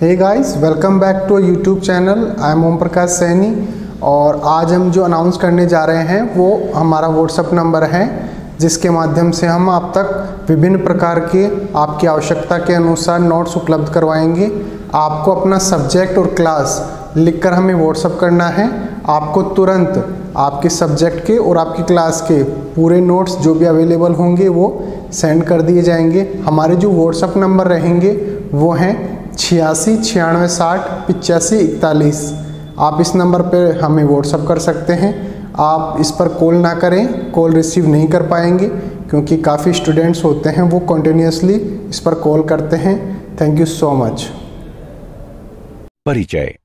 Hey guys welcome back to YouTube channel I am Om Prakash Saini और आज हम जो अनाउंस करने जा रहे हैं वो हमारा व्हाट्सअप नंबर है जिसके माध्यम से हम आप तक विभिन्न प्रकार के आपकी आवश्यकता के अनुसार नोट्स उपलब्ध करवाएंगे आपको अपना सब्जेक्ट और क्लास लिखकर हमें व्हाट्सअप करना है आपको तुरंत आपके सब्जेक्ट के और आपकी क्लास के पूरे नोट्स जो भी अवेलेबल होंगे वो सेंड कर दिए जाएंगे हमारे जो व्हाट्सअप नंबर रहेंगे वो हैं छियासी छियानवे साठ पिचासी इकतालीस आप इस नंबर पर हमें व्हाट्सअप कर सकते हैं आप इस पर कॉल ना करें कॉल रिसीव नहीं कर पाएंगे क्योंकि काफ़ी स्टूडेंट्स होते हैं वो कंटिन्यूसली इस पर कॉल करते हैं थैंक यू सो मच परिचय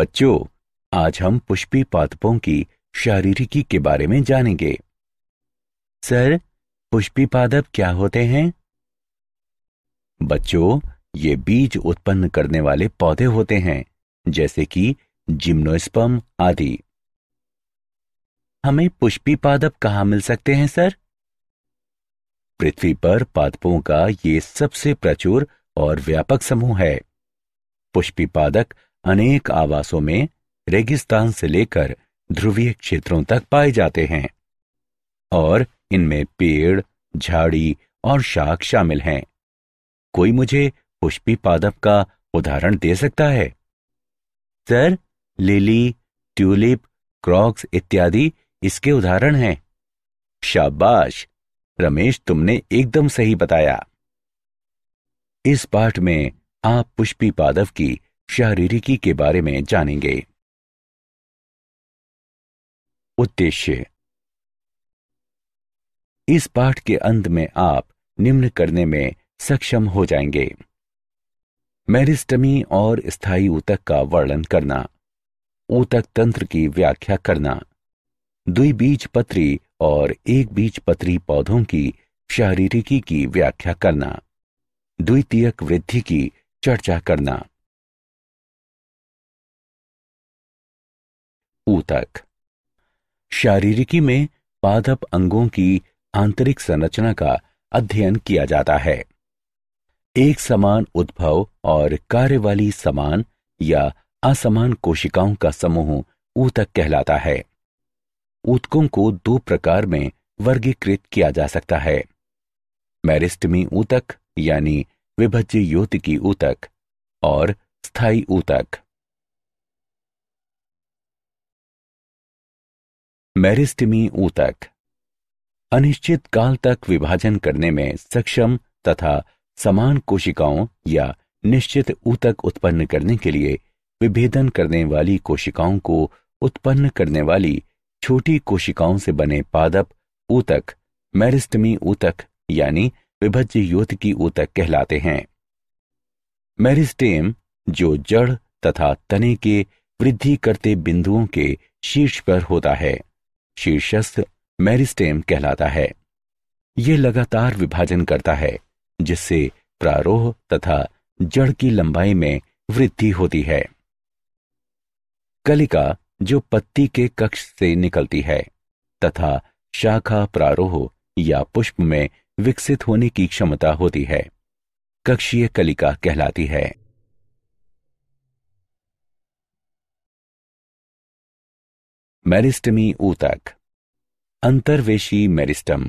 बच्चों आज हम पुष्पी पादपों की शारीरिकी के बारे में जानेंगे सर पुष्पी पादप क्या होते हैं बच्चों ये बीज उत्पन्न करने वाले पौधे होते हैं जैसे कि जिम्नोस्पम आदि हमें पुष्पी पादप कहाँ मिल सकते हैं सर पृथ्वी पर पादपों का ये सबसे प्रचुर और व्यापक समूह है पुष्पी पादक अनेक आवासों में रेगिस्तान से लेकर ध्रुवीय क्षेत्रों तक पाए जाते हैं और इनमें पेड़ झाड़ी और शाक शामिल हैं कोई मुझे पुष्पी पादप का उदाहरण दे सकता है सर लिली ट्यूलिप क्रॉक्स इत्यादि इसके उदाहरण हैं शाबाश रमेश तुमने एकदम सही बताया इस पाठ में आप पुष्पी पादव की शारीरिकी के बारे में जानेंगे उद्देश्य इस पाठ के अंत में आप निम्न करने में सक्षम हो जाएंगे मेरिस्टमी और स्थायी ऊतक का वर्णन करना ऊतक तंत्र की व्याख्या करना द्विबीज पत्री और एक बीज पत्री पौधों की शारीरिकी की व्याख्या करना द्वितीयक वृद्धि की चर्चा करना ऊतक शारीरिकी में पादप अंगों की आंतरिक संरचना का अध्ययन किया जाता है एक समान उद्भव और कार्य वाली समान या असमान कोशिकाओं का समूह ऊतक कहलाता है ऊतकों को दो प्रकार में वर्गीकृत किया जा सकता है मैरिस्टमी ऊतक यानी विभज्य योत की ऊतक और स्थायी ऊतक मैरिस्टमी ऊतक अनिश्चित काल तक विभाजन करने में सक्षम तथा समान कोशिकाओं या निश्चित ऊतक उत्पन्न करने के लिए विभेदन करने वाली कोशिकाओं को उत्पन्न करने वाली छोटी कोशिकाओं से बने पादप ऊतक मैरिस्टमी ऊतक यानी विभज्य योत की ऊतक कहलाते हैं मैरिस्टेम जो जड़ तथा तने के वृद्धि करते बिंदुओं के शीर्ष पर होता है शीर्षस्थ मैरिस्टेम कहलाता है यह लगातार विभाजन करता है जिससे प्रारोह तथा जड़ की लंबाई में वृद्धि होती है कलिका जो पत्ती के कक्ष से निकलती है तथा शाखा प्रारोह या पुष्प में विकसित होने की क्षमता होती है कक्षीय कलिका कहलाती है मेरिस्टमी ऊतक अंतर्वेशी मेरिस्टम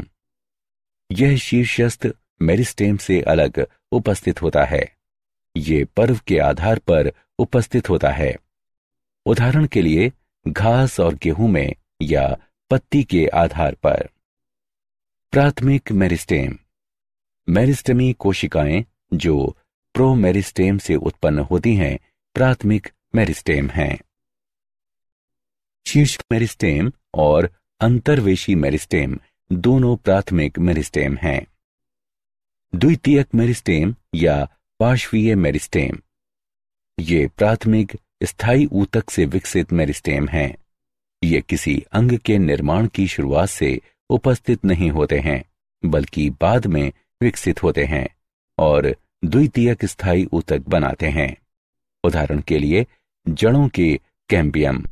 यह शीर्षस्थ मेरिस्टेम से अलग उपस्थित होता है ये पर्व के आधार पर उपस्थित होता है उदाहरण के लिए घास और गेहूं में या पत्ती के आधार पर प्राथमिक मेरिस्टेम मेरिस्टमी कोशिकाएं जो प्रोमेरिस्टेम से उत्पन्न होती हैं प्राथमिक मेरिस्टेम हैं शीर्ष मेरिस्टेम और अंतर्वेशी मेरिस्टेम दोनों प्राथमिक मेरिस्टेम हैं द्वितीयक मेरिस्टेम या पार्श्वीय मेरिस्टेम ये प्राथमिक स्थायी ऊतक से विकसित मेरिस्टेम हैं। ये किसी अंग के निर्माण की शुरुआत से उपस्थित नहीं होते हैं बल्कि बाद में विकसित होते हैं और द्वितीयक स्थायी ऊतक बनाते हैं उदाहरण के लिए जड़ों के कैम्बियम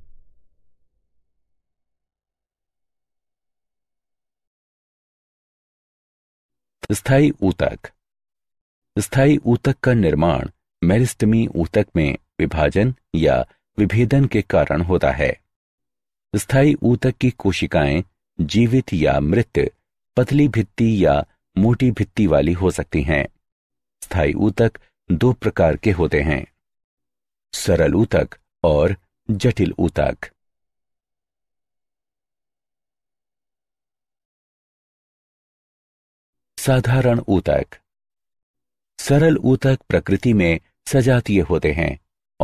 स्थायी ऊतक स्थायी ऊतक का निर्माण मेरिस्टमी ऊतक में विभाजन या विभेदन के कारण होता है स्थायी ऊतक की कोशिकाएं जीवित या मृत पतली भित्ति या मोटी भित्ति वाली हो सकती हैं स्थायी ऊतक दो प्रकार के होते हैं सरल ऊतक और जटिल ऊतक साधारण ऊतक सरल ऊतक प्रकृति में सजातीय होते हैं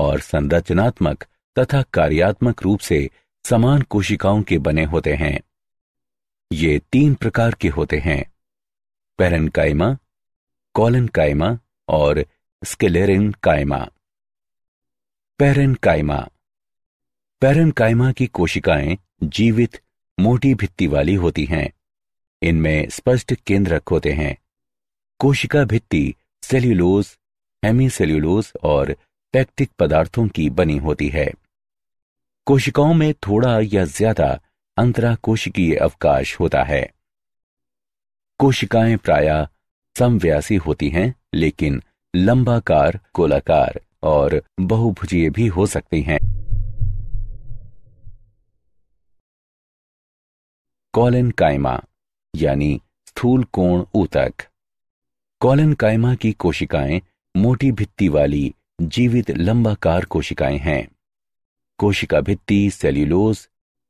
और संरचनात्मक तथा कार्यात्मक रूप से समान कोशिकाओं के बने होते हैं ये तीन प्रकार के होते हैं पेरन कायमा कॉलन कायमा और स्केलेरिन कायमा पेरन कायमा पेरन कायमा की कोशिकाएं जीवित मोटी भित्ति वाली होती हैं इनमें स्पष्ट केंद्रक होते हैं कोशिका भित्ति सेल्यूलोज हेमीसेल्यूलोज और पैक्टिक पदार्थों की बनी होती है कोशिकाओं में थोड़ा या ज्यादा अंतरा कोशिकीय अवकाश होता है कोशिकाएं प्राय समव्यासी होती हैं लेकिन लंबाकार गोलाकार और बहुभुजीय भी हो सकती हैं कॉलन कायमा यानी स्थूल कोण ऊतक कॉलन कायमा की कोशिकाएं मोटी भित्ति वाली जीवित लंबाकार कोशिकाएं हैं कोशिका भित्ति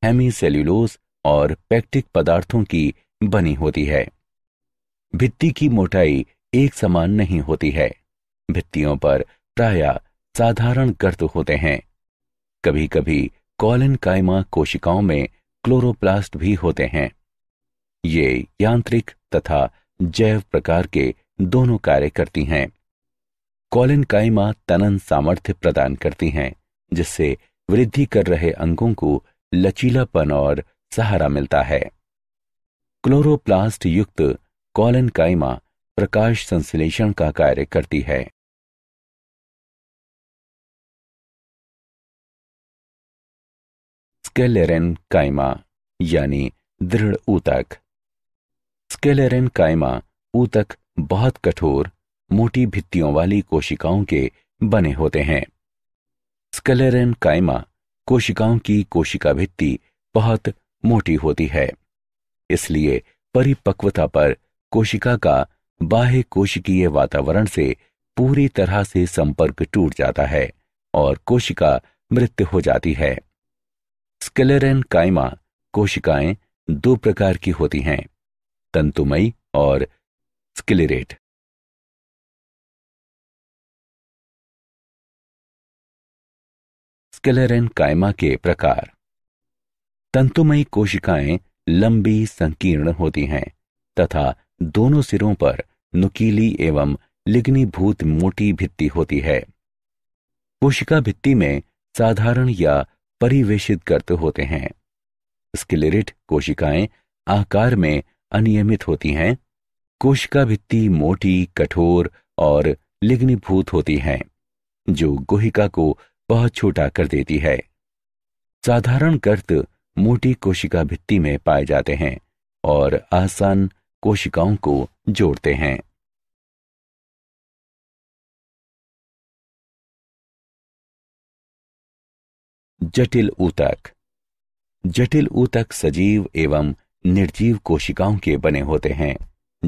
हेमी सेल्यूलोस और पैक्टिक पदार्थों की बनी होती है भित्ति की मोटाई एक समान नहीं होती है भित्तियों पर प्राय साधारण गर्त होते हैं कभी कभी कॉलन कायमा कोशिकाओं में क्लोरोप्लास्ट भी होते हैं ये यांत्रिक तथा जैव प्रकार के दोनों कार्य करती हैं कॉलिन काइमा तनन सामर्थ्य प्रदान करती हैं जिससे वृद्धि कर रहे अंगों को लचीलापन और सहारा मिलता है क्लोरोप्लास्ट युक्त कॉलन काइमा प्रकाश संश्लेषण का कार्य करती है स्केलेरन काइमा यानी दृढ़ ऊतक स्केलेरन कायमा ऊतक बहुत कठोर मोटी भित्तियों वाली कोशिकाओं के बने होते हैं स्केलेरन कायमा कोशिकाओं की कोशिका भित्ति बहुत मोटी होती है इसलिए परिपक्वता पर कोशिका का बाह्य कोशिकीय वातावरण से पूरी तरह से संपर्क टूट जाता है और कोशिका मृत्यु हो जाती है स्केलेरन कायमा कोशिकाएं दो प्रकार की होती हैं तंतुमयी और स्किलेरेट स्केलेरन कायमा के प्रकार तंतुमयी कोशिकाएं लंबी संकीर्ण होती हैं तथा दोनों सिरों पर नुकीली एवं लिग्नीभूत मोटी भित्ति होती है कोशिका भित्ति में साधारण या परिवेशित गर्त होते हैं स्किलेरिट कोशिकाएं आकार में अनियमित होती हैं कोशिका भित्ति मोटी कठोर और लिग्नीभूत होती हैं जो गोहिका को बहुत छोटा कर देती है साधारण कर्त मोटी कोशिका भित्ति में पाए जाते हैं और आसान कोशिकाओं को जोड़ते हैं जटिल ऊतक जटिल ऊतक सजीव एवं निर्जीव कोशिकाओं के बने होते हैं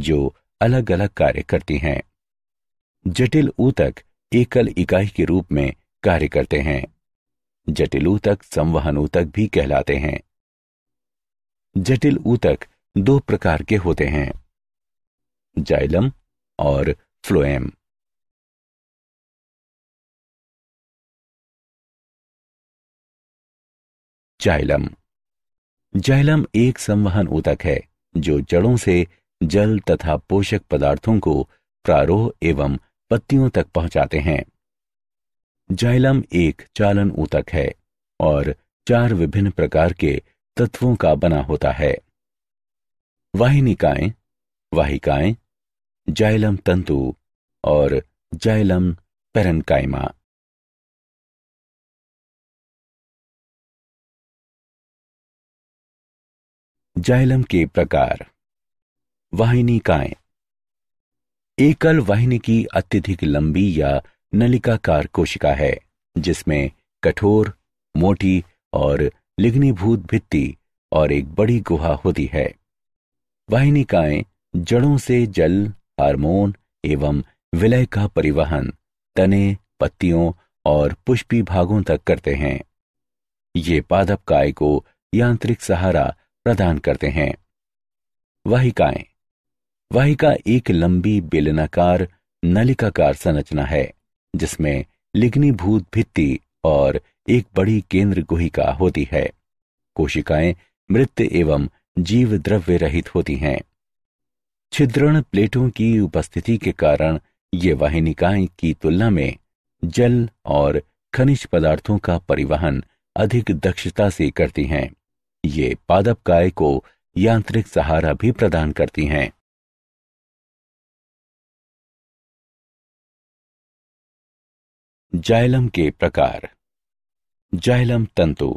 जो अलग अलग कार्य करती हैं जटिल ऊतक एकल इकाई के रूप में कार्य करते हैं जटिल ऊतक संवहन ऊतक भी कहलाते हैं जटिल ऊतक दो प्रकार के होते हैं जाइलम और फ्लोएम जाइलम जाइलम एक संवहन ऊतक है जो जड़ों से जल तथा पोषक पदार्थों को प्रारोह एवं पत्तियों तक पहुंचाते हैं जाइलम एक चालन ऊतक है और चार विभिन्न प्रकार के तत्वों का बना होता है वाहिनिकाएं वाहिकाएं जाइलम तंतु और जाइलम पेरनकाइमा जाइलम के प्रकार काय एकल वाहिनी की अत्यधिक लंबी या नलिकाकार कोशिका है जिसमें कठोर मोटी और लिग्नीभूत भित्ति और एक बड़ी गुहा होती है वाहिनिकाएं जड़ों से जल हार्मोन एवं विलय का परिवहन तने पत्तियों और पुष्पी भागों तक करते हैं ये पादप काय को यांत्रिक सहारा प्रदान करते हैं वाहिकाएं वाहिका एक लंबी बेलनाकार नलिकाकार संरचना है जिसमें लिग्नीभूत भित्ति और एक बड़ी केंद्र गुहिका होती है कोशिकाएं मृत एवं जीव द्रव्य रहित होती हैं छिद्रण प्लेटों की उपस्थिति के कारण ये वाहिनिकाएं की तुलना में जल और खनिज पदार्थों का परिवहन अधिक दक्षता से करती हैं ये पादप काय को यांत्रिक सहारा भी प्रदान करती हैं जाइलम के प्रकार जाइलम तंतु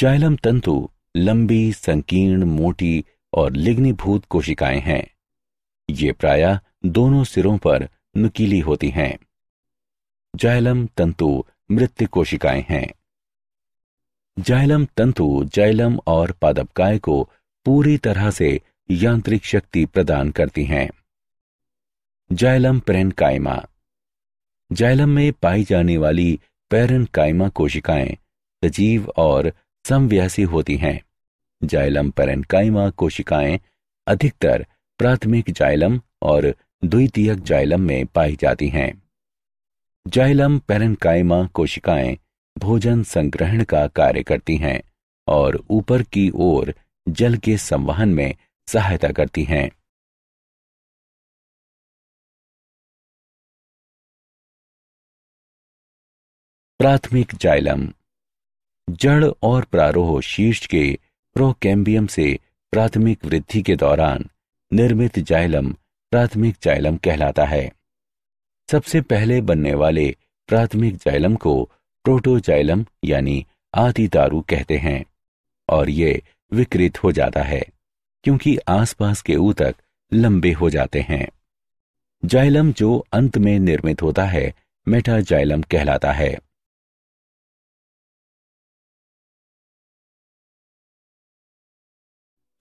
जाइलम तंतु लंबी संकीर्ण मोटी और लिग्नीभूत कोशिकाएं हैं ये प्राय दोनों सिरों पर नुकीली होती हैं जाइलम तंतु मृत्यु कोशिकाएं हैं जाइलम तंतु जाइलम और पादपकाय को पूरी तरह से यांत्रिक शक्ति प्रदान करती हैं जाइलम पेरेनकाइमा जाइलम में पाई जाने वाली कायमा कोशिकाएं सजीव और समव्यासी होती हैं जाइलम पेरेनकाइमा कोशिकाएं अधिकतर प्राथमिक जाइलम और द्वितीयक जाइलम में पाई जाती हैं जाइलम कायमा कोशिकाएं भोजन संग्रहण का कार्य करती हैं और ऊपर की ओर जल के संवहन में सहायता करती हैं प्राथमिक जाइलम जड़ और प्रारोह शीर्ष के प्रोकैम्बियम से प्राथमिक वृद्धि के दौरान निर्मित जाइलम प्राथमिक जाइलम कहलाता है सबसे पहले बनने वाले प्राथमिक जाइलम को प्रोटोजाइलम यानी आदि दारू कहते हैं और ये विकृत हो जाता है क्योंकि आसपास के ऊतक लंबे हो जाते हैं जाइलम जो अंत में निर्मित होता है मेटाजाइलम कहलाता है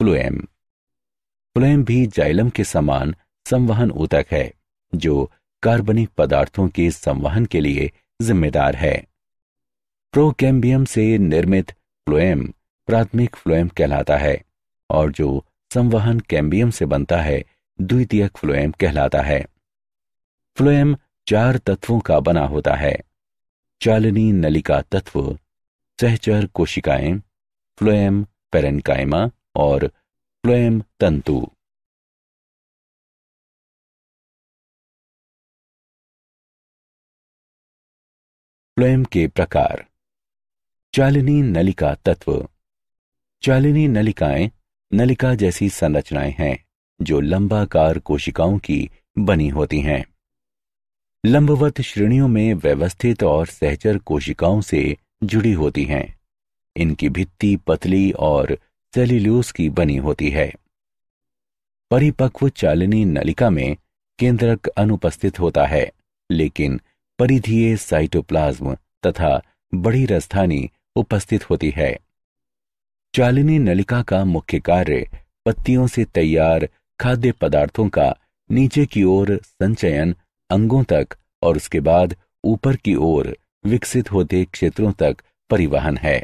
फ्लोएम फ्लोएम भी जाइलम के समान संवहन ऊतक है जो कार्बनिक पदार्थों के संवहन के लिए जिम्मेदार है प्रोकेम्बियम से निर्मित फ्लोएम प्राथमिक फ्लोएम कहलाता है और जो संवहन कैम्बियम से बनता है द्वितीयक फ्लोएम कहलाता है फ्लोएम चार तत्वों का बना होता है चालनी नलिका तत्व सहचर कोशिकाएं फ्लोएम पेरेन्काइमा और फ्लोएम तंतु फ्लोएम के प्रकार चालिनी नलिका तत्व चालिनी नलिकाएं नलिका जैसी संरचनाएं हैं जो लंबाकार कोशिकाओं की बनी होती हैं लंबवत श्रेणियों में व्यवस्थित और सहचर कोशिकाओं से जुड़ी होती हैं इनकी भित्ति पतली और सेल्यूलोस की बनी होती है परिपक्व चालिनी नलिका में केंद्रक अनुपस्थित होता है लेकिन परिधीय साइटोप्लाज्म तथा बड़ी रस्थानी उपस्थित होती है चालिनी नलिका का मुख्य कार्य पत्तियों से तैयार खाद्य पदार्थों का नीचे की ओर संचयन अंगों तक और उसके बाद ऊपर की ओर विकसित होते क्षेत्रों तक परिवहन है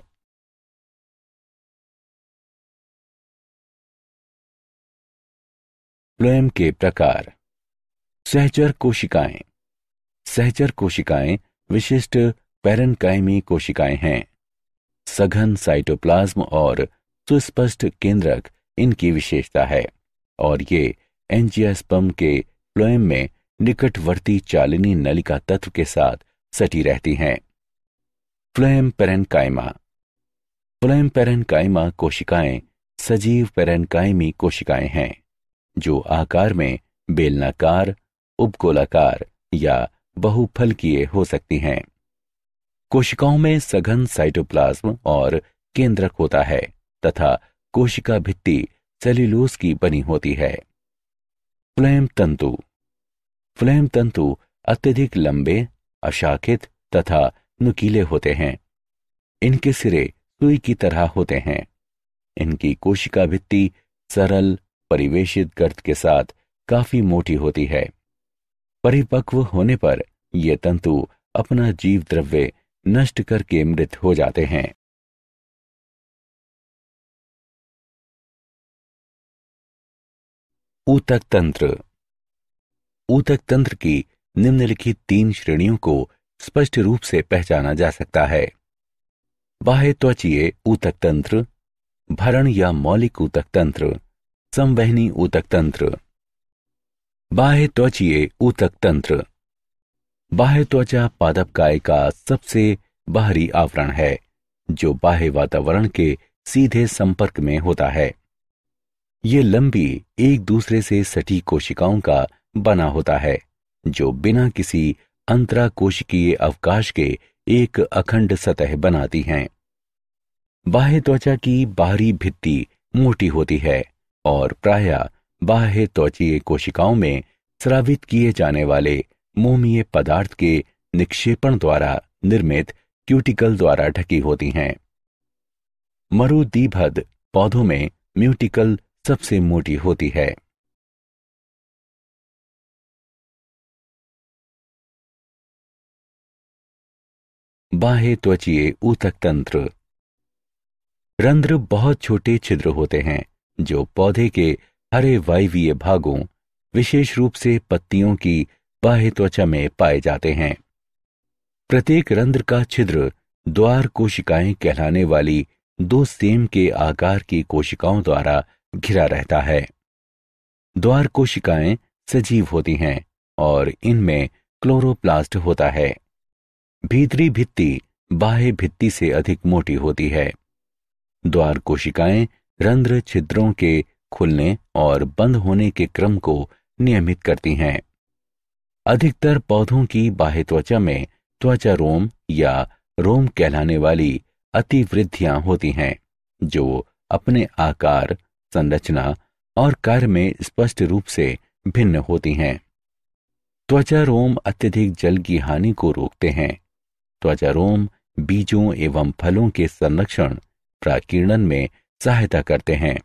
प्लोएम के प्रकार सहचर कोशिकाएं सहचर कोशिकाएं विशिष्ट पैरनकायमी कोशिकाएं हैं सघन साइटोप्लाज्म और सुस्पष्ट केंद्रक इनकी विशेषता है और ये एंजियास्पम के प्लोएम में निकटवर्ती चालिनी नलिका तत्व के साथ सटी रहती हैं फ्लोएम पेरेनकाइमा फ्लोएम पेरेनकाइमा कोशिकाएं सजीव पेरेनकाइमी कोशिकाएं हैं जो आकार में बेलनाकार उपगोलाकार या बहुफल किए हो सकती हैं कोशिकाओं में सघन साइटोप्लाज्म और केंद्रक होता है तथा कोशिका भित्ति सेल्यूलोज की बनी होती है फ्लैम तंतु फ्लैम तंतु अत्यधिक लंबे अशाखित तथा नुकीले होते हैं इनके सिरे सुई की तरह होते हैं इनकी कोशिका भित्ति सरल परिवेशित गर्द के साथ काफी मोटी होती है परिपक्व होने पर ये तंतु अपना जीव द्रव्य नष्ट करके मृत हो जाते हैं ऊतक तंत्र ऊतक तंत्र की निम्नलिखित तीन श्रेणियों को स्पष्ट रूप से पहचाना जा सकता है बाह्य त्वचीय ऊतक तंत्र भरण या मौलिक ऊतक तंत्र संवहनी ऊतक तंत्र बाह्य त्वचीय ऊतक तंत्र बाह्य त्वचा पादप काय का सबसे बाहरी आवरण है जो बाह्य वातावरण के सीधे संपर्क में होता है ये लंबी एक दूसरे से सटी कोशिकाओं का बना होता है जो बिना किसी अंतरा कोशिकीय अवकाश के एक अखंड सतह बनाती हैं। बाह्य त्वचा की बाहरी भित्ति मोटी होती है और प्राय बाह्य त्वचीय कोशिकाओं में स्रावित किए जाने वाले मोमीय पदार्थ के निक्षेपण द्वारा निर्मित क्यूटिकल द्वारा ढकी होती हैं मरुदीभद पौधों में म्यूटिकल सबसे मोटी होती है बाह्य त्वचीय ऊतक तंत्र रंध्र बहुत छोटे छिद्र होते हैं जो पौधे के हरे वायवीय भागों विशेष रूप से पत्तियों की बाह्य त्वचा में पाए जाते हैं प्रत्येक रंध्र का छिद्र द्वार कोशिकाएं कहलाने वाली दो सेम के आकार की कोशिकाओं द्वारा घिरा रहता है द्वार कोशिकाएं सजीव होती हैं और इनमें क्लोरोप्लास्ट होता है भीतरी भित्ति बाह्य भित्ति से अधिक मोटी होती है द्वार कोशिकाएं रंध्र छिद्रों के खुलने और बंद होने के क्रम को नियमित करती हैं अधिकतर पौधों की बाह्य त्वचा में त्वचा रोम या रोम कहलाने वाली अति वृद्धियां होती हैं जो अपने आकार संरचना और कार्य में स्पष्ट रूप से भिन्न होती हैं त्वचा रोम अत्यधिक जल की हानि को रोकते हैं त्वचा रोम बीजों एवं फलों के संरक्षण प्राकीर्णन में सहायता करते हैं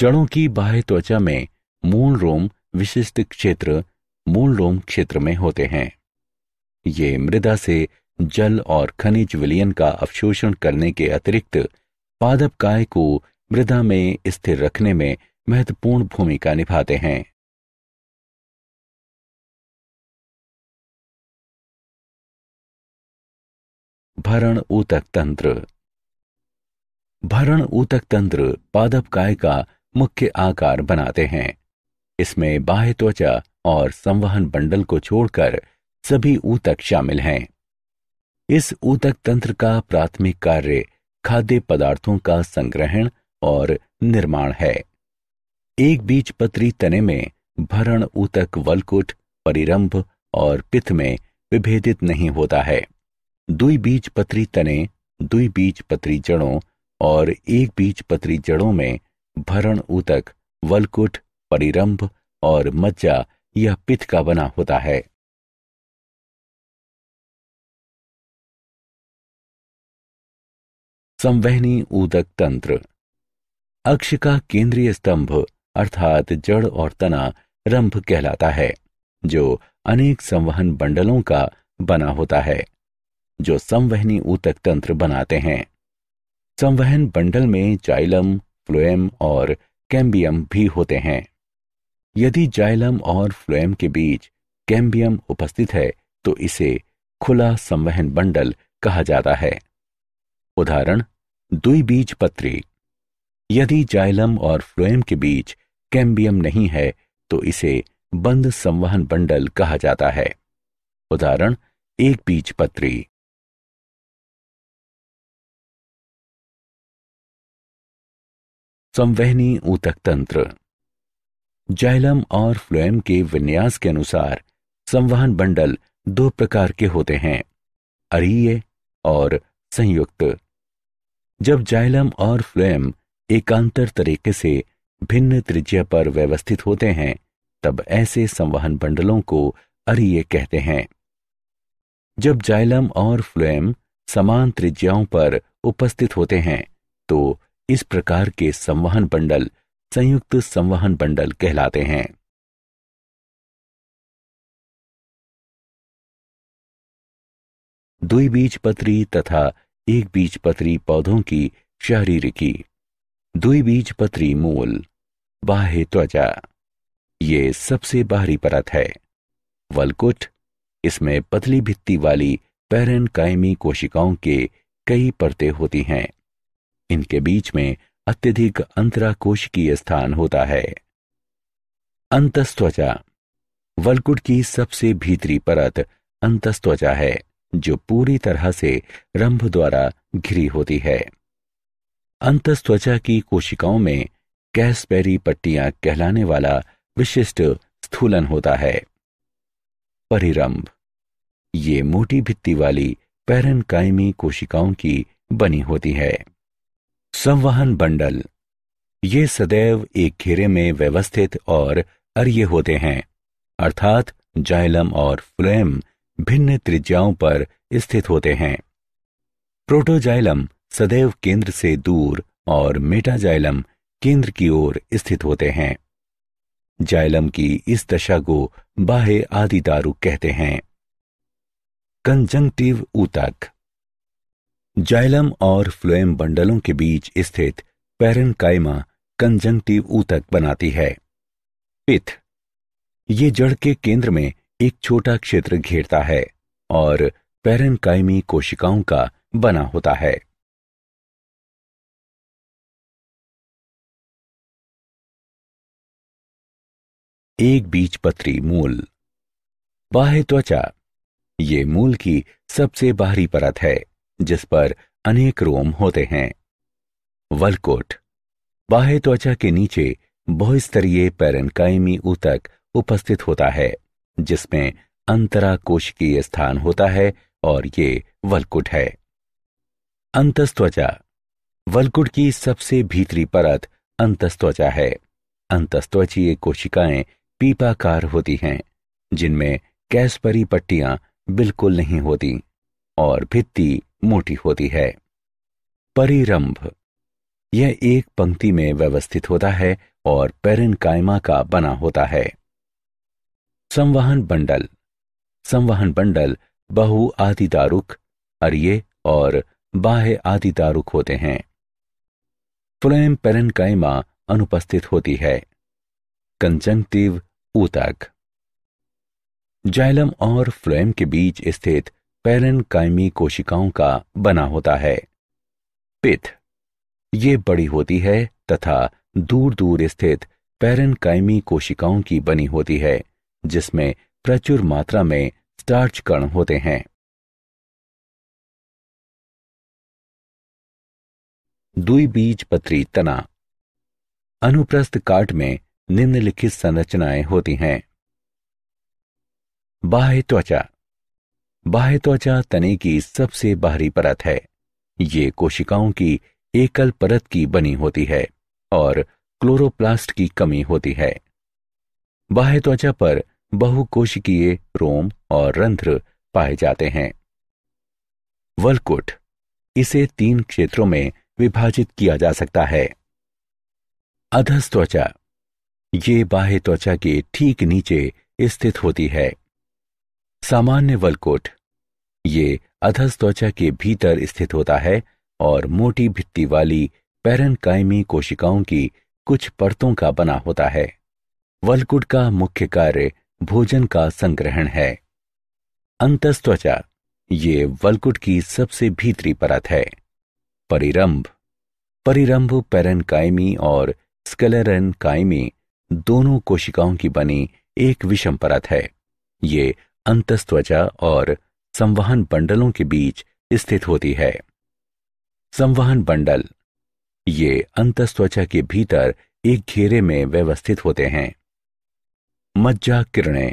जड़ों की बाह्य त्वचा में मूल रोम विशिष्ट क्षेत्र मूल रोम क्षेत्र में होते हैं ये मृदा से जल और खनिज विलयन का अवशोषण करने के अतिरिक्त पादप काय को मृदा में स्थिर रखने में महत्वपूर्ण भूमिका निभाते हैं भरण ऊतक तंत्र भरण ऊतक तंत्र पादप काय का मुख्य आकार बनाते हैं इसमें बाह्य त्वचा और संवहन बंडल को छोड़कर सभी ऊतक शामिल हैं इस ऊतक तंत्र का प्राथमिक कार्य खाद्य पदार्थों का संग्रहण और निर्माण है एक बीज पत्री तने में भरण ऊतक वलकुट परिरंभ और पित्त में विभेदित नहीं होता है दुई बीज पत्री तने दुई बीज पत्री जड़ों और एक बीज पत्री जड़ों में भरण ऊतक वलकुट परिरंभ और मज्जा यह पित्त का बना होता है संवहनी ऊतक तंत्र अक्ष का केंद्रीय स्तंभ अर्थात जड़ और तना रंभ कहलाता है जो अनेक संवहन बंडलों का बना होता है जो संवहनी ऊतक तंत्र बनाते हैं संवहन बंडल में चाइलम फ्लोएम और कैम्बियम भी होते हैं यदि जाइलम और फ्लोएम के बीच कैम्बियम उपस्थित है तो इसे खुला संवहन बंडल कहा जाता है उदाहरण दुई बीज पत्री यदि जाइलम और फ्लोएम के बीच कैम्बियम नहीं है तो इसे बंद संवहन बंडल कहा जाता है उदाहरण एक बीज पत्री संवहनी ऊतक तंत्र जाइलम और फ्लोएम के विन्यास के अनुसार संवहन बंडल दो प्रकार के होते हैं अरीय और संयुक्त जब जाइलम और फ्लोएम एकांतर तरीके से भिन्न त्रिज्या पर व्यवस्थित होते हैं तब ऐसे संवहन बंडलों को अरिय कहते हैं जब जाइलम और फ्लोएम समान त्रिज्याओं पर उपस्थित होते हैं तो इस प्रकार के संवहन बंडल संयुक्त संवहन बंडल कहलाते हैं बीज पत्री तथा एक बीज पत्री पौधों की शारीरिकी दुई बीज पत्री मूल बाह्य त्वचा ये सबसे बाहरी परत है वलकुट इसमें पतली भित्ति वाली पैरन कायमी कोशिकाओं के कई परतें होती हैं इनके बीच में अत्यधिक अंतराकोशिकीय स्थान होता है अंतस्त्वचा वलकुट की सबसे भीतरी परत अंतस्त्वचा है जो पूरी तरह से रंभ द्वारा घिरी होती है अंतस्त्वचा की कोशिकाओं में कैसपेरी पट्टियां कहलाने वाला विशिष्ट स्थूलन होता है परिरंभ ये मोटी भित्ती वाली पैरन कायमी कोशिकाओं की बनी होती है संवहन बंडल ये सदैव एक घेरे में व्यवस्थित और अर्य होते हैं अर्थात जाइलम और फ्लोएम भिन्न त्रिज्याओं पर स्थित होते हैं प्रोटोजाइलम सदैव केंद्र से दूर और मेटाजाइलम केंद्र की ओर स्थित होते हैं जाइलम की इस दशा को बाह्य आदि दारू कहते हैं कंजंक्टिव ऊतक जाइलम और फ्लोएम बंडलों के बीच स्थित कायमा कंजंक्टिव ऊतक बनाती है पिथ ये जड़ के केंद्र में एक छोटा क्षेत्र घेरता है और कायमी कोशिकाओं का बना होता है एक बीज पत्री मूल बाह्य त्वचा ये मूल की सबसे बाहरी परत है जिस पर अनेक रोम होते हैं वलकोट बाह्य त्वचा के नीचे बहुस्तरीय पैरनकाइमी ऊतक उपस्थित होता है जिसमें अंतरा कोशिकीय स्थान होता है और ये वलकुट है अंतस्त्वचा वलकुट की सबसे भीतरी परत अंतस्त्वचा है अंतस्त्वचीय कोशिकाएं पीपाकार होती हैं जिनमें कैसपरी पट्टियां बिल्कुल नहीं होती और भित्ति मोटी होती है परिरंभ यह एक पंक्ति में व्यवस्थित होता है और पेरन कायमा का बना होता है संवहन बंडल संवहन बंडल बहु आदि दारुक अरिये और बाह्य आदि दारुक होते हैं फ्लोएम पेरन कायमा अनुपस्थित होती है कंजंक्टिव ऊतक जाइलम और फ्लोएम के बीच स्थित कायमी कोशिकाओं का बना होता है पिथ ये बड़ी होती है तथा दूर दूर स्थित कायमी कोशिकाओं की बनी होती है जिसमें प्रचुर मात्रा में स्टार्च कण होते हैं दुई बीज पत्री तना अनुप्रस्थ काट में निम्नलिखित संरचनाएं होती हैं बाह्य त्वचा बाह्य त्वचा तने की सबसे बाहरी परत है ये कोशिकाओं की एकल परत की बनी होती है और क्लोरोप्लास्ट की कमी होती है बाह्य त्वचा पर बहुकोशिकीय रोम और रंध्र पाए जाते हैं वलकुट इसे तीन क्षेत्रों में विभाजित किया जा सकता है अधस त्वचा ये बाह्य त्वचा के ठीक नीचे स्थित होती है सामान्य वलकोट ये अधस त्वचा के भीतर स्थित होता है और मोटी भित्ती वाली कायमी कोशिकाओं की कुछ परतों का बना होता है वलकुट का मुख्य कार्य भोजन का संग्रहण है त्वचा ये वलकुट की सबसे भीतरी परत है परिरंभ परिरंभ कायमी और स्कलरन कायमी दोनों कोशिकाओं की बनी एक विषम परत है ये अंतस्त्वचा और संवहन बंडलों के बीच स्थित होती है संवहन बंडल ये अंतस्त्वचा के भीतर एक घेरे में व्यवस्थित होते हैं मज्जा किरणें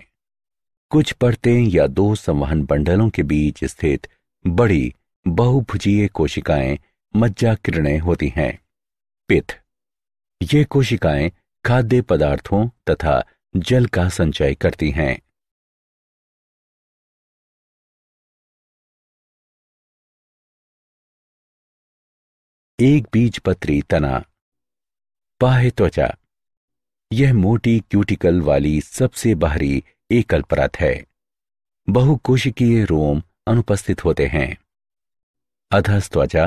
कुछ परतें या दो संवहन बंडलों के बीच स्थित बड़ी बहुभुजीय कोशिकाएं मज्जा किरणें होती हैं पिथ ये कोशिकाएं खाद्य पदार्थों तथा जल का संचय करती हैं एक बीज पत्री तना बाह्य त्वचा यह मोटी क्यूटिकल वाली सबसे बाहरी एकल परत है बहुकोशिकीय रोम अनुपस्थित होते हैं अधस त्वचा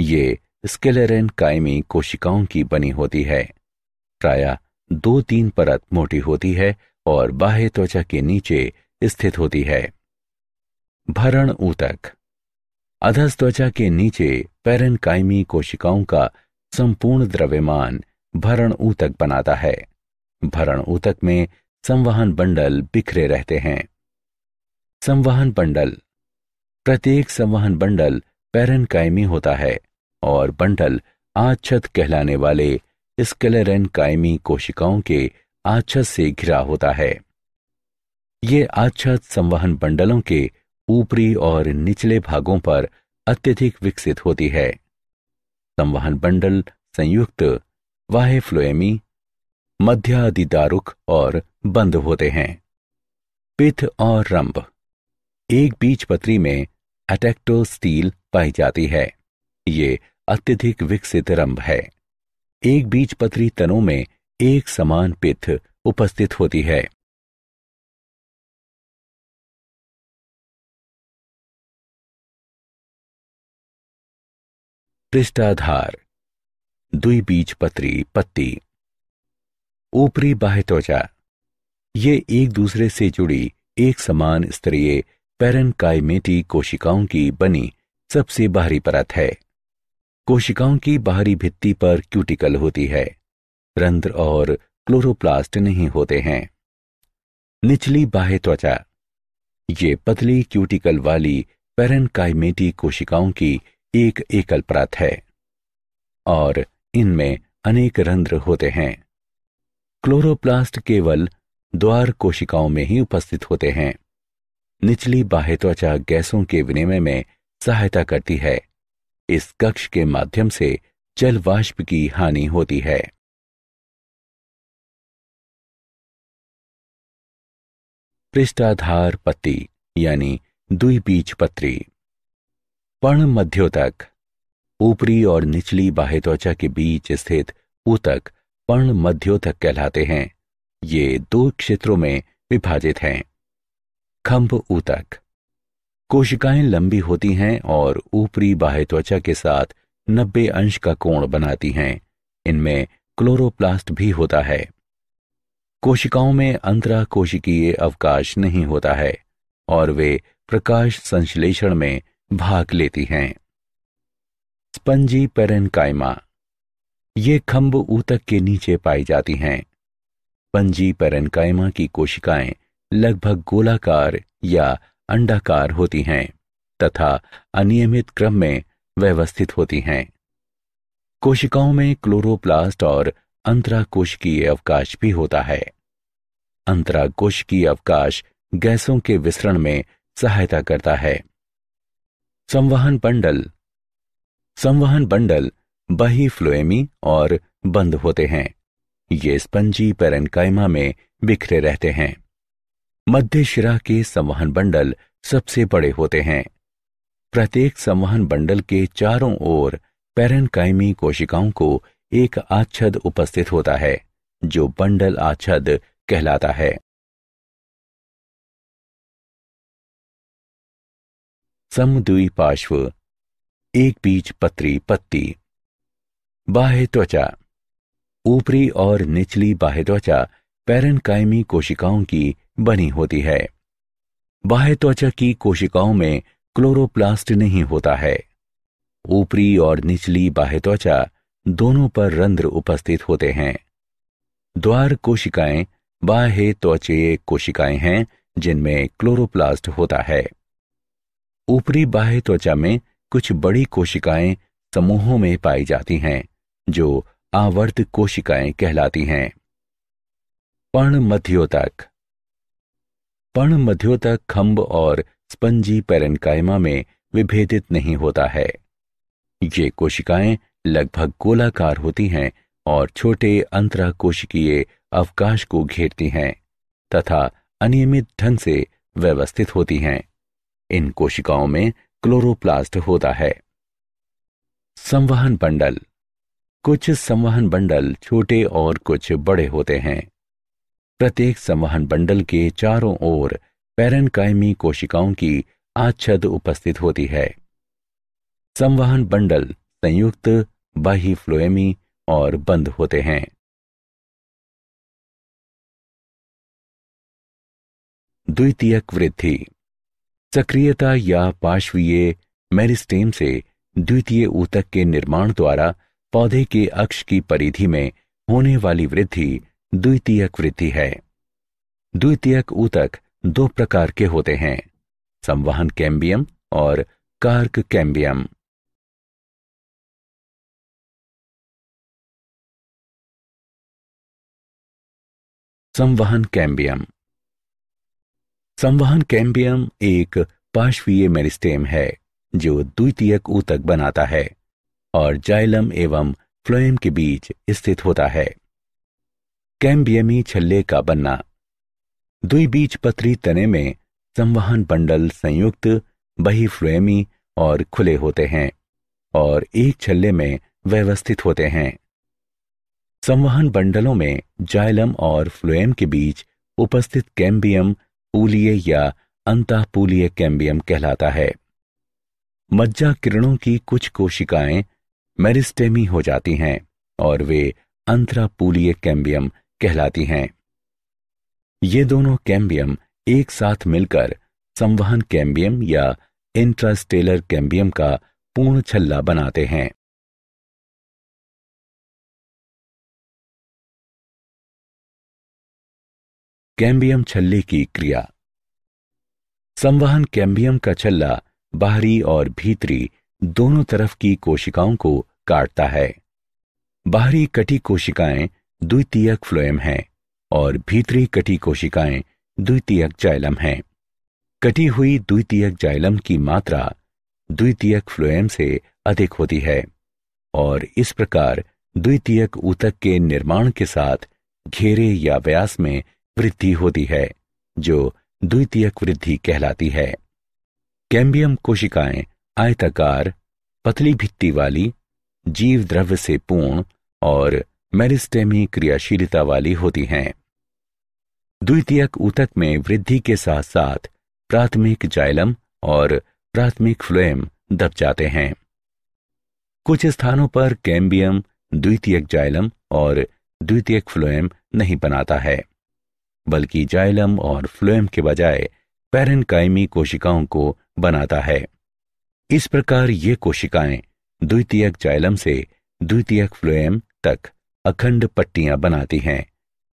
ये स्केलेरन कायमी कोशिकाओं की बनी होती है प्राय दो तीन परत मोटी होती है और बाह्य त्वचा के नीचे स्थित होती है भरण ऊतक अधस त्वचा के नीचे कायमी कोशिकाओं का संपूर्ण द्रव्यमान भरण ऊतक बनाता है भरण ऊतक में संवहन बंडल बिखरे रहते हैं संवहन बंडल प्रत्येक संवहन बंडल कायमी होता है और बंडल आच्छत कहलाने वाले स्केलेरन कायमी कोशिकाओं के आच्छत से घिरा होता है ये आच्छत संवहन बंडलों के ऊपरी और निचले भागों पर अत्यधिक विकसित होती है संवहन बंडल संयुक्त वाहे फ्लोएमी मध्यादिदारुक और बंद होते हैं पिथ और रंभ एक बीज पत्री में अटैक्टो स्टील पाई जाती है ये अत्यधिक विकसित रंभ है एक बीज पत्री तनों में एक समान पिथ उपस्थित होती है पृष्ठाधार पत्री पत्ती ऊपरी बाह्य त्वचा ये एक दूसरे से जुड़ी एक समान स्तरीय पेरनकाइमेटी कोशिकाओं की बनी सबसे बाहरी परत है कोशिकाओं की बाहरी भित्ति पर क्यूटिकल होती है रंध्र और क्लोरोप्लास्ट नहीं होते हैं निचली बाह्य त्वचा ये पतली क्यूटिकल वाली पेरनकाइमेटी कोशिकाओं की एक एकल परत है और इनमें अनेक रंध्र होते हैं क्लोरोप्लास्ट केवल द्वार कोशिकाओं में ही उपस्थित होते हैं निचली बाह्य त्वचा गैसों के विनिमय में सहायता करती है इस कक्ष के माध्यम से जल वाष्प की हानि होती है पृष्ठाधार पत्ती यानी दुई बीज पत्री पर्ण मध्योतक ऊपरी और निचली बाह्य त्वचा के बीच स्थित ऊतक पर्ण मध्योतक कहलाते हैं ये दो क्षेत्रों में विभाजित हैं खंभ ऊतक कोशिकाएं लंबी होती हैं और ऊपरी बाह्य त्वचा के साथ 90 अंश का कोण बनाती हैं इनमें क्लोरोप्लास्ट भी होता है कोशिकाओं में अंतरा कोशिकीय अवकाश नहीं होता है और वे प्रकाश संश्लेषण में भाग लेती हैं स्पंजी कायमा ये खम्ब ऊतक के नीचे पाई जाती हैं स्पंजी कायमा की कोशिकाएं लगभग गोलाकार या अंडाकार होती हैं तथा अनियमित क्रम में व्यवस्थित होती हैं कोशिकाओं में क्लोरोप्लास्ट और अंतराकोशिकीय अवकाश भी होता है अंतराकोशिकीय अवकाश गैसों के विसरण में सहायता करता है संवहन बंडल संवहन बंडल बही फ्लोएमी और बंद होते हैं ये स्पंजी पेरेन्काइमा में बिखरे रहते हैं मध्य शिरा के संवहन बंडल सबसे बड़े होते हैं प्रत्येक संवहन बंडल के चारों ओर पेरेन्काइमी कोशिकाओं को एक आच्छद उपस्थित होता है जो बंडल आच्छद कहलाता है सम पार्श्व एक बीज पत्री पत्ती बाह्य त्वचा ऊपरी और निचली बाह्य त्वचा कायमी कोशिकाओं की बनी होती है बाह्य त्वचा की कोशिकाओं में क्लोरोप्लास्ट नहीं होता है ऊपरी और निचली बाह्य त्वचा दोनों पर रंध्र उपस्थित होते हैं द्वार कोशिकाएं बाह्य त्वचे कोशिकाएं हैं जिनमें क्लोरोप्लास्ट होता है ऊपरी बाह्य त्वचा में कुछ बड़ी कोशिकाएं समूहों में पाई जाती हैं जो आवर्त कोशिकाएं कहलाती हैं पण मध्योतक पण मध्योतक खम्ब और स्पंजी पेरेन्काइमा में विभेदित नहीं होता है ये कोशिकाएं लगभग गोलाकार होती हैं और छोटे अंतरा कोशिकीय अवकाश को घेरती हैं तथा अनियमित ढंग से व्यवस्थित होती हैं इन कोशिकाओं में क्लोरोप्लास्ट होता है संवहन बंडल कुछ संवहन बंडल छोटे और कुछ बड़े होते हैं प्रत्येक संवहन बंडल के चारों ओर पैरनकायमी कोशिकाओं की आच्छद उपस्थित होती है संवहन बंडल संयुक्त फ्लोएमी और बंद होते हैं द्वितीयक वृद्धि सक्रियता या पार्श्वीय मेरिस्टेम से द्वितीय ऊतक के निर्माण द्वारा पौधे के अक्ष की परिधि में होने वाली वृद्धि द्वितीयक वृद्धि है द्वितीयक ऊतक दो प्रकार के होते हैं संवहन कैम्बियम और कार्क कैम्बियम संवहन कैम्बियम संवहन कैम्बियम एक पार्श्वीय मेरिस्टेम है जो द्वितीयक ऊतक बनाता है और जाइलम एवं फ्लोएम के बीच स्थित होता है कैम्बियमी छल्ले का बनना बीच पत्री तने में संवहन बंडल संयुक्त बहिफ्लोएमी और खुले होते हैं और एक छल्ले में व्यवस्थित होते हैं संवहन बंडलों में जाइलम और फ्लोएम के बीच उपस्थित कैम्बियम पूलिय या अंतःपूलीय कैम्बियम कहलाता है मज्जा किरणों की कुछ कोशिकाएं मेरिस्टेमी हो जाती हैं और वे अंतरापूलीय कैम्बियम कहलाती हैं ये दोनों कैम्बियम एक साथ मिलकर संवहन कैम्बियम या इंट्रास्टेलर कैम्बियम का पूर्ण छल्ला बनाते हैं कैम्बियम छल्ले की क्रिया संवहन कैम्बियम का छल्ला बाहरी और भीतरी दोनों तरफ की कोशिकाओं को काटता है बाहरी कटी कोशिकाएं द्वितीयक फ्लोएम हैं और भीतरी कटी कोशिकाएं द्वितीयक जाइलम हैं कटी हुई द्वितीयक जाइलम की मात्रा द्वितीयक फ्लोएम से अधिक होती है और इस प्रकार द्वितीयक ऊतक के निर्माण के साथ घेरे या व्यास में वृद्धि होती है जो द्वितीयक वृद्धि कहलाती है कैम्बियम कोशिकाएं आयताकार पतली भित्ति वाली जीव द्रव्य से पूर्ण और मेरिस्टेमी क्रियाशीलता वाली होती हैं द्वितीयक ऊतक में वृद्धि के साथ साथ प्राथमिक जाइलम और प्राथमिक फ्लोएम दब जाते हैं कुछ स्थानों पर कैम्बियम द्वितीयक जाइलम और द्वितीयक फ्लोएम नहीं बनाता है बल्कि जाइलम और फ्लोएम के बजाय कायमी कोशिकाओं को बनाता है इस प्रकार ये कोशिकाएं द्वितीयक जाइलम से द्वितीयक फ्लोएम तक अखंड पट्टियां बनाती हैं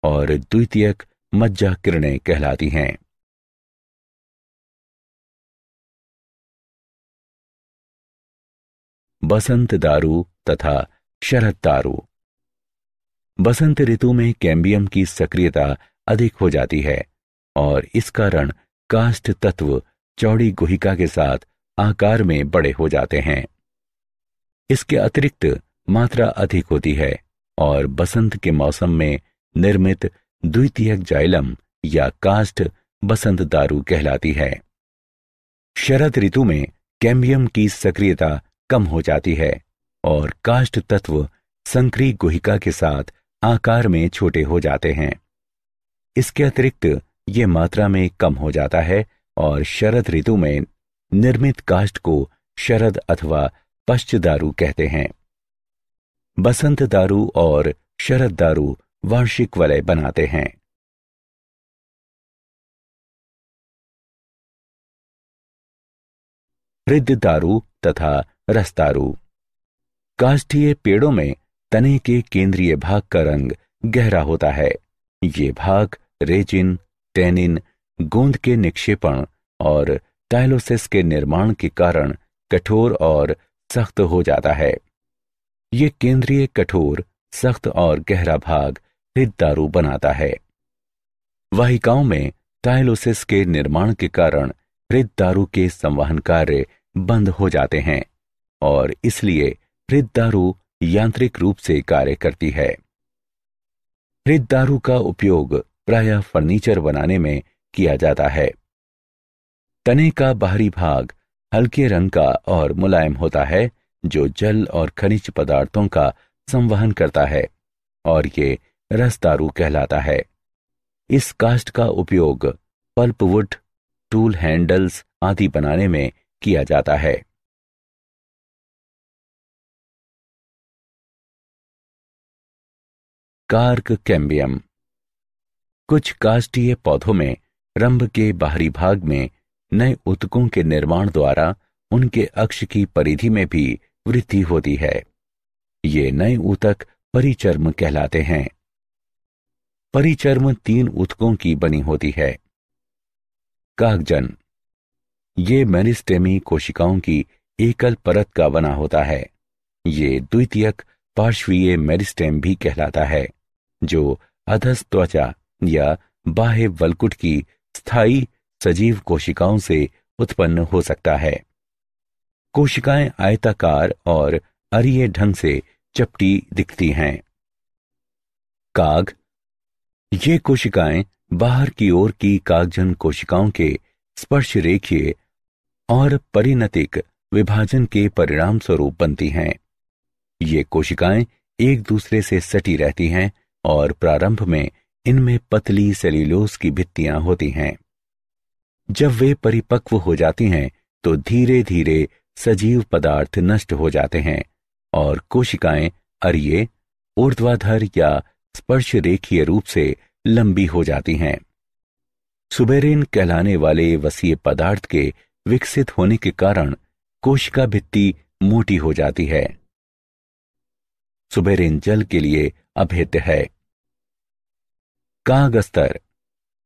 और द्वितीयक मज्जा किरणें कहलाती हैं बसंत दारू तथा शरद दारू बसंत ऋतु में कैम्बियम की सक्रियता अधिक हो जाती है और इस कारण काष्ठ तत्व चौड़ी गुहिका के साथ आकार में बड़े हो जाते हैं इसके अतिरिक्त मात्रा अधिक होती है और बसंत के मौसम में निर्मित द्वितीयक जाइलम या काष्ठ बसंत दारू कहलाती है शरद ऋतु में कैम्बियम की सक्रियता कम हो जाती है और काष्ठ तत्व संक्री गुहिका के साथ आकार में छोटे हो जाते हैं इसके अतिरिक्त ये मात्रा में कम हो जाता है और शरद ऋतु में निर्मित काष्ट को शरद अथवा पश्च दारू कहते हैं बसंत दारू और शरद दारू वार्षिक वलय बनाते हैं हृदय दारू तथा रसदारू काष्ठीय पेड़ों में तने के केंद्रीय भाग का रंग गहरा होता है ये भाग रेजिन टेनिन गोंद के निक्षेपण और टाइलोसिस के निर्माण के कारण कठोर और सख्त हो जाता है ये केंद्रीय कठोर सख्त और गहरा भाग हृदारू बनाता है वाहिकाओं में टाइलोसिस के निर्माण के कारण हृदारू के संवहन कार्य बंद हो जाते हैं और इसलिए हृदारू यांत्रिक रूप से कार्य करती है हृदारू का उपयोग प्रायः फर्नीचर बनाने में किया जाता है तने का बाहरी भाग हल्के रंग का और मुलायम होता है जो जल और खनिज पदार्थों का संवहन करता है और ये रसदारू कहलाता है इस कास्ट का उपयोग पल्पवुड टूल हैंडल्स आदि बनाने में किया जाता है कार्क कैम्बियम कुछ काष्टीय पौधों में रंभ के बाहरी भाग में नए उतकों के निर्माण द्वारा उनके अक्ष की परिधि में भी वृद्धि होती है ये नए उतक परिचर्म कहलाते हैं परिचर्म तीन उत्कों की बनी होती है कागजन ये मेरिस्टेमी कोशिकाओं की एकल परत का बना होता है ये द्वितीयक पार्श्वीय मेरिस्टेम भी कहलाता है जो अधस त्वचा या बाह्य वलकुट की स्थायी सजीव कोशिकाओं से उत्पन्न हो सकता है कोशिकाएं आयताकार और अरिय ढंग से चपटी दिखती हैं काग ये कोशिकाएं बाहर की ओर की कागजन कोशिकाओं के स्पर्श रेखीय और परिणतिक विभाजन के परिणाम स्वरूप बनती हैं ये कोशिकाएं एक दूसरे से सटी रहती हैं और प्रारंभ में इनमें पतली सेल्यूलोस की भित्तियां होती हैं जब वे परिपक्व हो जाती हैं तो धीरे धीरे सजीव पदार्थ नष्ट हो जाते हैं और कोशिकाएं अरिये ऊर्ध्वाधर या स्पर्श रेखीय रूप से लंबी हो जाती हैं सुबेरिन कहलाने वाले वसीय पदार्थ के विकसित होने के कारण कोशिका भित्ति मोटी हो जाती है सुबेरिन जल के लिए अभेद्य है कागस्तर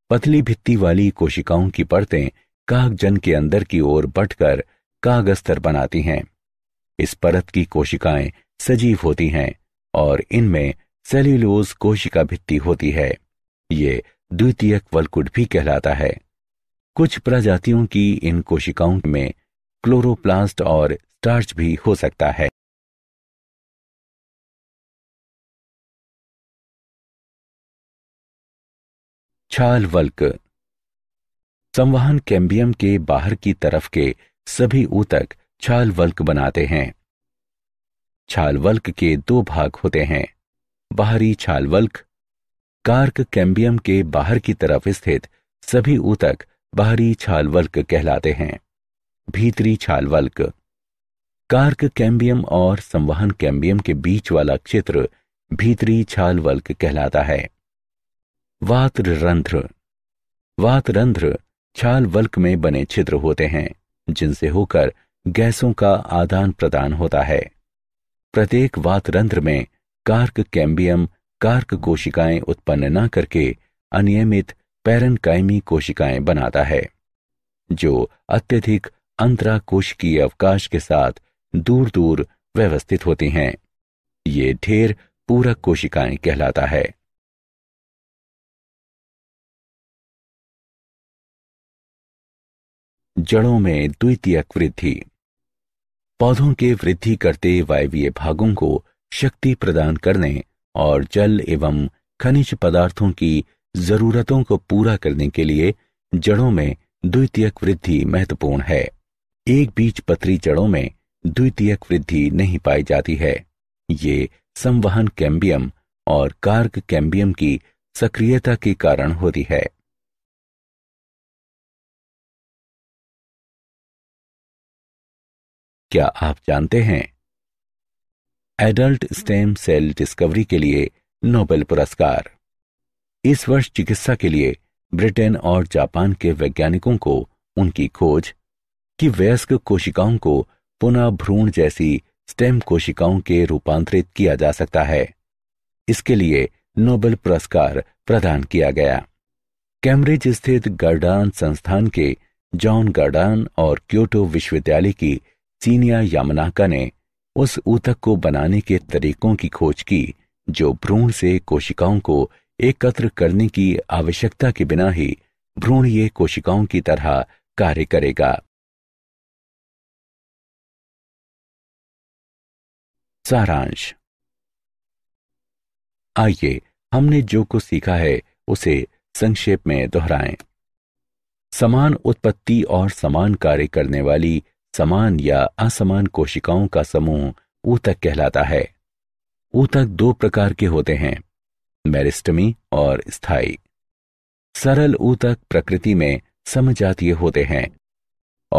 पतली भित्ति वाली कोशिकाओं की परतें कागजन के अंदर की ओर बढ़कर कागस्तर बनाती हैं इस परत की कोशिकाएं सजीव होती हैं और इनमें सेल्यूलोज कोशिका भित्ति होती है ये द्वितीयक वलकुट भी कहलाता है कुछ प्रजातियों की इन कोशिकाओं में क्लोरोप्लास्ट और स्टार्च भी हो सकता है छाल वल्क संवहन कैम्बियम के बाहर की तरफ के सभी ऊतक छाल वल्क बनाते हैं छाल वल्क के दो भाग होते हैं बाहरी छाल वल्क कार्क कैम्बियम के बाहर की तरफ स्थित सभी ऊतक बाहरी छाल वल्क कहलाते हैं भीतरी छाल वल्क कार्क कैम्बियम और संवहन कैम्बियम के बीच वाला क्षेत्र भीतरी छाल वल्क कहलाता है वात्ररंध्र वातरंध्र छाल वल्क में बने छिद्र होते हैं जिनसे होकर गैसों का आदान प्रदान होता है प्रत्येक वातरंध्र में कार्क कैम्बियम कार्क कोशिकाएं उत्पन्न न करके अनियमित पैरनकाइमी कोशिकाएं बनाता है जो अत्यधिक अंतरा कोशिकीय अवकाश के साथ दूर दूर व्यवस्थित होती हैं ये ढेर पूरक कोशिकाएं कहलाता है जड़ों में द्वितीयक वृद्धि पौधों के वृद्धि करते वायवीय भागों को शक्ति प्रदान करने और जल एवं खनिज पदार्थों की जरूरतों को पूरा करने के लिए जड़ों में द्वितीयक वृद्धि महत्वपूर्ण है एक बीज पत्री जड़ों में द्वितीयक वृद्धि नहीं पाई जाती है ये संवहन कैम्बियम और कार्क कैम्बियम की सक्रियता के कारण होती है क्या आप जानते हैं एडल्ट स्टेम सेल डिस्कवरी के लिए नोबेल पुरस्कार इस वर्ष चिकित्सा के लिए ब्रिटेन और जापान के वैज्ञानिकों को उनकी खोज कि वयस्क कोशिकाओं को पुनः भ्रूण जैसी स्टेम कोशिकाओं के रूपांतरित किया जा सकता है इसके लिए नोबेल पुरस्कार प्रदान किया गया कैम्ब्रिज स्थित गर्डान संस्थान के जॉन गर्डान और क्योटो विश्वविद्यालय की सीनिया यमुनाका ने उस ऊतक को बनाने के तरीकों की खोज की जो भ्रूण से कोशिकाओं को एकत्र करने की आवश्यकता के बिना ही भ्रूण ये कोशिकाओं की तरह कार्य करेगा सारांश आइए हमने जो कुछ सीखा है उसे संक्षेप में दोहराएं। समान उत्पत्ति और समान कार्य करने वाली समान या असमान कोशिकाओं का समूह ऊतक कहलाता है ऊतक दो प्रकार के होते हैं मेरिस्टमी और स्थाई सरल ऊतक प्रकृति में समजातीय होते हैं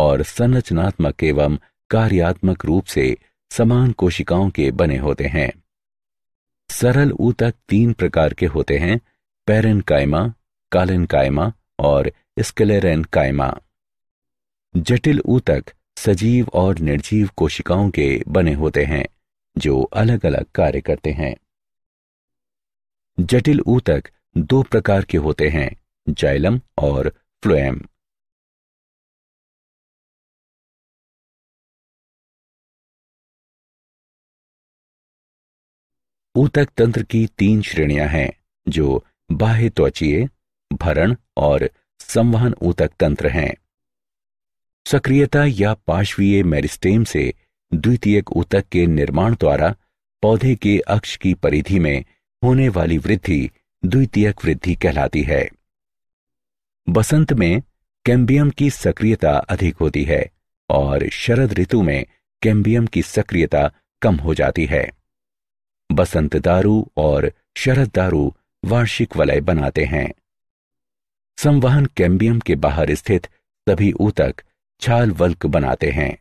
और संरचनात्मक एवं कार्यात्मक रूप से समान कोशिकाओं के बने होते हैं सरल ऊतक तीन प्रकार के होते हैं पेरन कायमा कालन कायमा और स्केलेरन कायमा जटिल ऊतक सजीव और निर्जीव कोशिकाओं के बने होते हैं जो अलग अलग कार्य करते हैं जटिल ऊतक दो प्रकार के होते हैं जाइलम और फ्लोएम ऊतक तंत्र की तीन श्रेणियां हैं जो बाह्य त्वचीय भरण और संवहन ऊतक तंत्र हैं सक्रियता या पार्श्वीय मेरिस्टेम से द्वितीयक ऊतक के निर्माण द्वारा पौधे के अक्ष की परिधि में होने वाली वृद्धि द्वितीयक वृद्धि कहलाती है बसंत में कैम्बियम की सक्रियता अधिक होती है और शरद ऋतु में कैम्बियम की सक्रियता कम हो जाती है बसंत दारू और शरद दारू वार्षिक वलय बनाते हैं संवहन कैम्बियम के बाहर स्थित सभी ऊतक छाल वल्क बनाते हैं